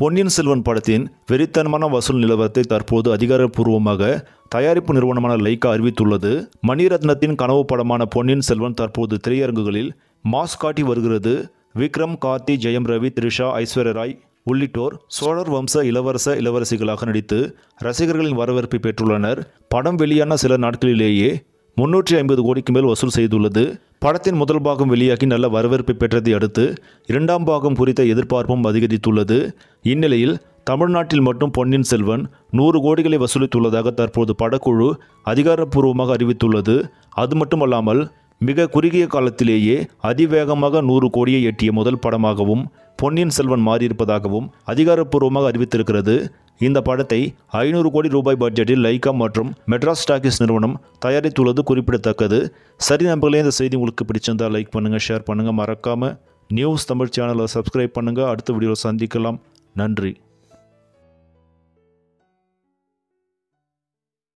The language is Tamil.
பொன்னியின் செல்வன் படத்தின் வெறித்தனமான வசூல் நிலவரத்தை தற்போது அதிகாரப்பூர்வமாக தயாரிப்பு நிறுவனமான லைகா அறிவித்துள்ளது மணிரத்னத்தின் கனவு படமான பொன்னியின் செல்வன் தற்போது திரையரங்குகளில் மாஸ் காட்டி வருகிறது விக்ரம் கார்த்தி ஜெயம் ரவி த்ரிஷா ஐஸ்வர்ய ராய் உள்ளிட்டோர் சோழர் வம்ச இளவரச இளவரசிகளாக நடித்து ரசிகர்களின் வரவேற்பை பெற்றுள்ளனர் படம் வெளியான சில நாட்களிலேயே முன்னூற்றி ஐம்பது கோடிக்கு மேல் வசூல் செய்துள்ளது படத்தின் முதல் பாகம் வெளியாகி நல்ல வரவேற்பை பெற்றதை அடுத்து இரண்டாம் பாகம் குறித்த எதிர்பார்ப்பும் அதிகரித்துள்ளது இந்நிலையில் தமிழ்நாட்டில் மட்டும் பொன்னின் செல்வன் நூறு கோடிகளை வசூலித்துள்ளதாக தற்போது படக்குழு அதிகாரப்பூர்வமாக அறிவித்துள்ளது அது மட்டுமல்லாமல் மிக குறுகிய காலத்திலேயே அதிவேகமாக நூறு கோடியை எட்டிய முதல் படமாகவும் பொன்னியின் செல்வன் மாறியிருப்பதாகவும் அதிகாரப்பூர்வமாக அறிவித்திருக்கிறது இந்த படத்தை ஐநூறு கோடி ரூபாய் பட்ஜெட்டில் லைகா மற்றும் மெட்ராஸ் டாக்கிஸ் நிறுவனம் தயாரித்துள்ளது குறிப்பிடத்தக்கது சரி நம்பர்களே இந்த செய்தி உங்களுக்கு பிடிச்சிருந்தால் லைக் பண்ணுங்கள் ஷேர் பண்ணுங்கள் மறக்காமல் நியூஸ் தமிழ் சேனலை சப்ஸ்கிரைப் பண்ணுங்கள் அடுத்த வீடியோவில் சந்திக்கலாம் நன்றி